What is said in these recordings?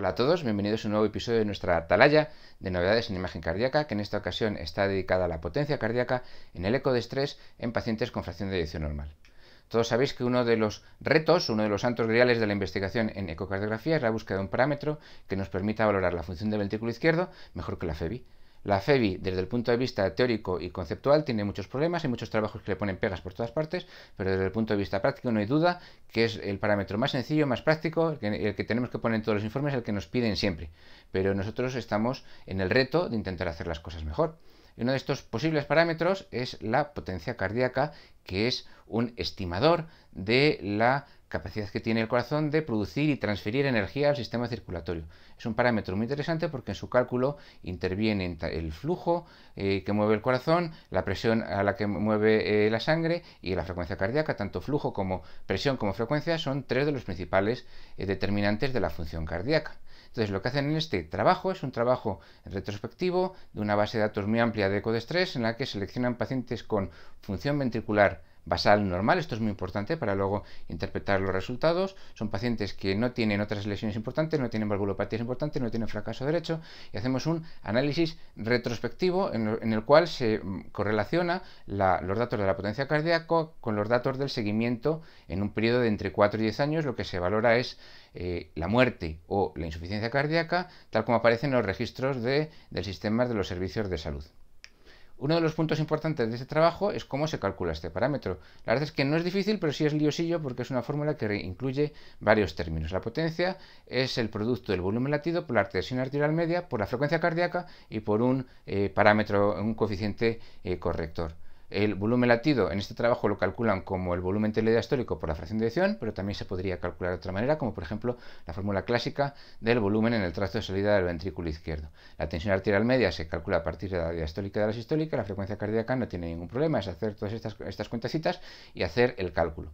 Hola a todos, bienvenidos a un nuevo episodio de nuestra atalaya de novedades en imagen cardíaca, que en esta ocasión está dedicada a la potencia cardíaca en el eco de estrés en pacientes con fracción de edición normal. Todos sabéis que uno de los retos, uno de los santos reales de la investigación en ecocardiografía es la búsqueda de un parámetro que nos permita valorar la función del ventrículo izquierdo mejor que la FEBI. La FEBI, desde el punto de vista teórico y conceptual, tiene muchos problemas y muchos trabajos que le ponen pegas por todas partes, pero desde el punto de vista práctico no hay duda que es el parámetro más sencillo, más práctico, el que, tenemos que poner en todos los informes, el que nos piden siempre. Pero nosotros estamos en el reto de intentar hacer las cosas mejor. uno de estos posibles parámetros es la potencia cardíaca, que es un estimador de la capacidad que tiene el corazón de producir y transferir energía al sistema circulatorio. Es un parámetro muy interesante porque en su cálculo intervienen el flujo eh, que mueve el corazón, la presión a la que mueve eh, la sangre y la frecuencia cardíaca. Tanto flujo como presión como frecuencia son tres de los principales eh, determinantes de la función cardíaca. Entonces lo que hacen en este trabajo es un trabajo retrospectivo de una base de datos muy amplia de eco de estrés en la que seleccionan pacientes con función ventricular basal normal. Esto es muy importante para luego interpretar los resultados. Son pacientes que no tienen otras lesiones importantes, no tienen valvulopatías importantes, no tienen fracaso derecho y hacemos un análisis retrospectivo en, el cual se mm, correlaciona los datos de la potencia cardíaca con los datos del seguimiento en un periodo de entre 4 y 10 años. Lo que se valora es eh, la muerte o la insuficiencia cardíaca, tal como aparecen los registros del sistema de los servicios de salud. Uno de los puntos importantes de este trabajo es cómo se calcula este parámetro. La verdad es que no es difícil, pero sí es liosillo porque es una fórmula que incluye varios términos. La potencia es el producto del volumen latido por la tensión arterial media, por la frecuencia cardíaca y por un eh, parámetro, un coeficiente eh, corrector. El volumen latido en este trabajo lo calculan como el volumen telediastólico por la fracción de edición, pero también se podría calcular de otra manera, como por ejemplo la fórmula clásica del volumen en el trazo de salida del ventrículo izquierdo. La tensión arterial media se calcula a partir de la diastólica y de la sistólica, la frecuencia cardíaca no tiene ningún problema, es hacer todas estas, estas cuentacitas y hacer el cálculo.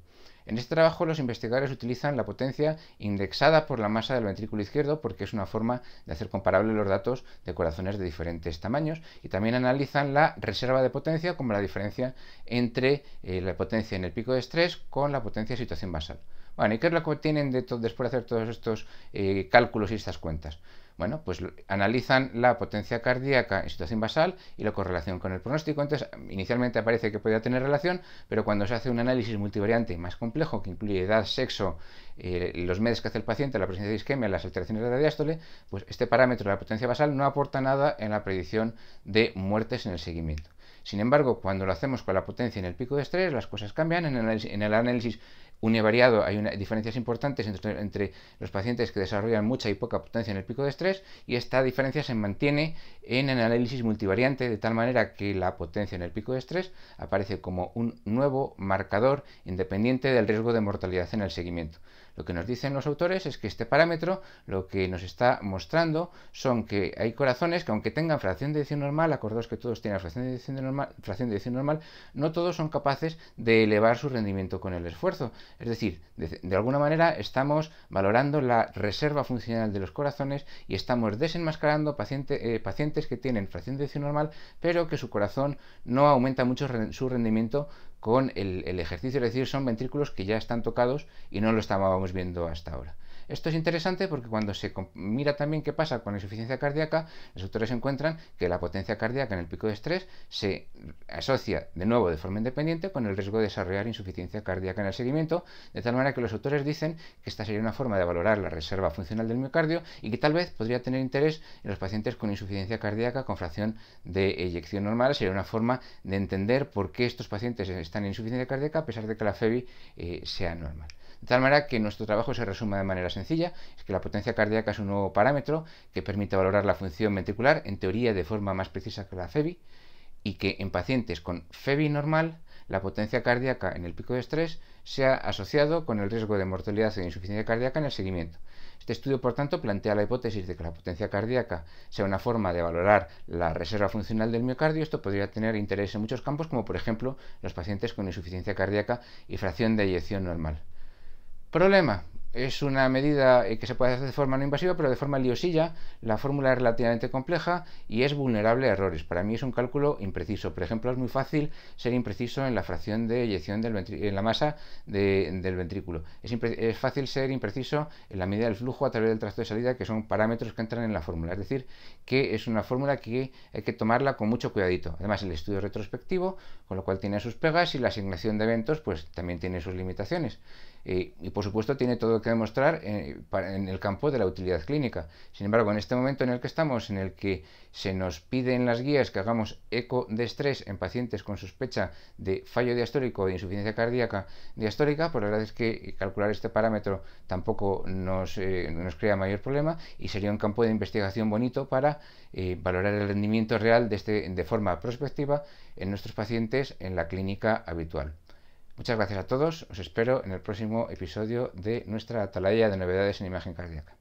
En este trabajo los investigadores utilizan la potencia indexada por la masa del ventrículo izquierdo porque es una forma de hacer comparables los datos de corazones de diferentes tamaños y también analizan la reserva de potencia como la diferencia entre eh, la potencia en el pico de estrés con la potencia de situación basal. Bueno, ¿y qué es lo que obtienen después de hacer todos estos eh, cálculos y estas cuentas? Bueno, pues analizan la potencia cardíaca en situación basal y la correlación con el pronóstico. Entonces, inicialmente aparece que podía tener relación, pero cuando se hace un análisis multivariante más complejo, que incluye edad, sexo, eh, los meses que hace el paciente, la presencia de isquemia, las alteraciones de la diástole, pues este parámetro de la potencia basal no aporta nada en la predicción de muertes en el seguimiento. Sin embargo, cuando lo hacemos con la potencia en el pico de estrés, las cosas cambian. En el análisis, univariado hay una, diferencias importantes entre, los pacientes que desarrollan mucha y poca potencia en el pico de estrés y esta diferencia se mantiene en el análisis multivariante de tal manera que la potencia en el pico de estrés aparece como un nuevo marcador independiente del riesgo de mortalidad en el seguimiento. Lo que nos dicen los autores es que este parámetro lo que nos está mostrando son que hay corazones que aunque tengan fracción de edición normal, acordaos que todos tienen fracción de edición normal, fracción de normal no todos son capaces de elevar su rendimiento con el esfuerzo. Es decir, de, alguna manera estamos valorando la reserva funcional de los corazones y estamos desenmascarando eh, pacientes que tienen fracción de edición normal, pero que su corazón no aumenta mucho su rendimiento con el, ejercicio, es decir, son ventrículos que ya están tocados y no lo estábamos viendo hasta ahora. Esto es interesante porque cuando se mira también qué pasa con la insuficiencia cardíaca, los autores encuentran que la potencia cardíaca en el pico de estrés se asocia de nuevo de forma independiente con el riesgo de desarrollar insuficiencia cardíaca en el seguimiento, de tal manera que los autores dicen que esta sería una forma de valorar la reserva funcional del miocardio y que tal vez podría tener interés en los pacientes con insuficiencia cardíaca con fracción de eyección normal. Sería una forma de entender por qué estos pacientes están en insuficiencia cardíaca a pesar de que la FEBI eh, sea normal. De tal manera que nuestro trabajo se resuma de manera sencilla, es que la potencia cardíaca es un nuevo parámetro que permite valorar la función ventricular, en teoría de forma más precisa que la FEBI, y que en pacientes con FEBI normal, la potencia cardíaca en el pico de estrés sea asociado con el riesgo de mortalidad e insuficiencia cardíaca en el seguimiento. Este estudio, por tanto, plantea la hipótesis de que la potencia cardíaca sea una forma de valorar la reserva funcional del miocardio. Esto podría tener interés en muchos campos, como por ejemplo los pacientes con insuficiencia cardíaca y fracción de eyección normal. Problema. Es una medida eh, que se puede hacer de forma no invasiva, pero de forma liosilla. La fórmula es relativamente compleja y es vulnerable a errores. Para mí es un cálculo impreciso. Por ejemplo, es muy fácil ser impreciso en la fracción de eyección del en la masa del ventrículo. Es, fácil ser impreciso en la medida del flujo a través del tracto de salida, que son parámetros que entran en la fórmula. Es decir, que es una fórmula que hay que tomarla con mucho cuidadito. Además, el estudio retrospectivo, con lo cual tiene sus pegas y la asignación de eventos pues también tiene sus limitaciones. Eh, y por supuesto tiene todo que demostrar eh, en, el campo de la utilidad clínica. Sin embargo, en este momento en el que estamos, en el que se nos piden las guías que hagamos eco de estrés en pacientes con sospecha de fallo diastólico o e insuficiencia cardíaca diastólica, pues la verdad es que calcular este parámetro tampoco nos, eh, crea mayor problema y sería un campo de investigación bonito para valorar el rendimiento real de, este, de forma prospectiva en nuestros pacientes en la clínica habitual. Muchas gracias a todos, os espero en el próximo episodio de nuestra atalaya de novedades en imagen cardíaca.